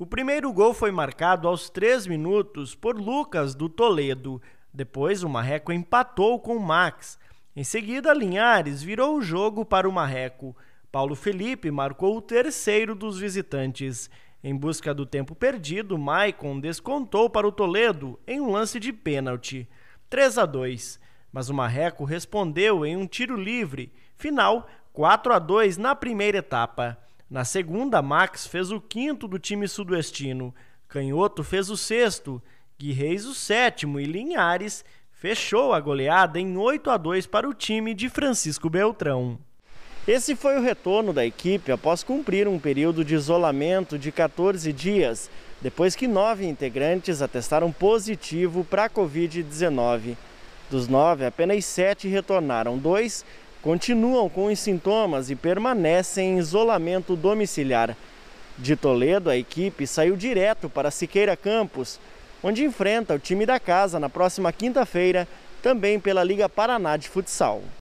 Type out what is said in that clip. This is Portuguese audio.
O primeiro gol foi marcado aos 3 minutos por Lucas do Toledo. Depois, o Marreco empatou com o Max. Em seguida, Linhares virou o jogo para o Marreco. Paulo Felipe marcou o terceiro dos visitantes. Em busca do tempo perdido, Maicon descontou para o Toledo em um lance de pênalti. 3 a 2. Mas o Marreco respondeu em um tiro livre. Final 4 a 2 na primeira etapa. Na segunda, Max fez o quinto do time sudoestino, Canhoto fez o sexto, Guirreis o sétimo e Linhares fechou a goleada em 8 a 2 para o time de Francisco Beltrão. Esse foi o retorno da equipe após cumprir um período de isolamento de 14 dias, depois que nove integrantes atestaram positivo para a Covid-19. Dos nove, apenas sete retornaram, dois continuam com os sintomas e permanecem em isolamento domiciliar. De Toledo, a equipe saiu direto para Siqueira Campos, onde enfrenta o time da casa na próxima quinta-feira, também pela Liga Paraná de Futsal.